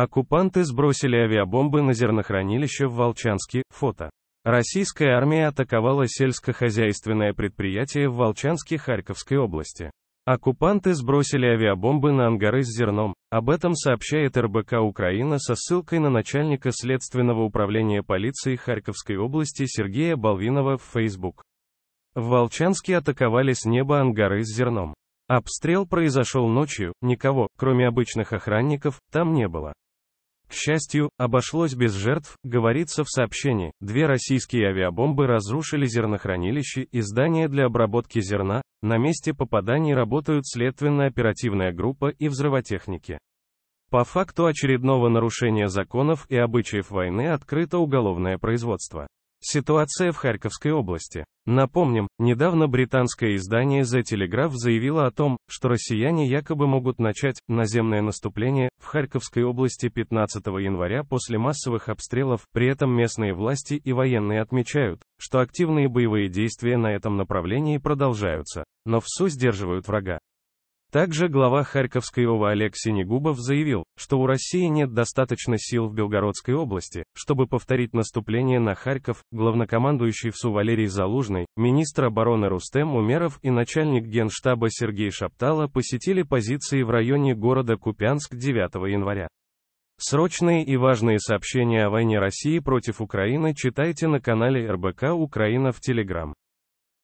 Оккупанты сбросили авиабомбы на зернохранилище в Волчанске, фото. Российская армия атаковала сельскохозяйственное предприятие в Волчанске Харьковской области. Оккупанты сбросили авиабомбы на ангары с зерном. Об этом сообщает РБК Украина со ссылкой на начальника Следственного управления полиции Харьковской области Сергея Балвинова в Facebook. В Волчанске атаковали с неба ангары с зерном. Обстрел произошел ночью, никого, кроме обычных охранников, там не было. К счастью, обошлось без жертв, говорится в сообщении. Две российские авиабомбы разрушили зернохранилище и здание для обработки зерна. На месте попаданий работают следственная оперативная группа и взрывотехники. По факту очередного нарушения законов и обычаев войны открыто уголовное производство. Ситуация в Харьковской области. Напомним, недавно британское издание The Telegraph заявило о том, что россияне якобы могут начать наземное наступление в Харьковской области 15 января после массовых обстрелов, при этом местные власти и военные отмечают, что активные боевые действия на этом направлении продолжаются, но ВСУ сдерживают врага. Также глава Харьковской ОВА Олег Синегубов заявил, что у России нет достаточно сил в Белгородской области, чтобы повторить наступление на Харьков, главнокомандующий ВСУ Валерий Залужный, министр обороны Рустем Умеров и начальник генштаба Сергей Шаптала посетили позиции в районе города Купянск 9 января. Срочные и важные сообщения о войне России против Украины читайте на канале РБК Украина в Телеграм.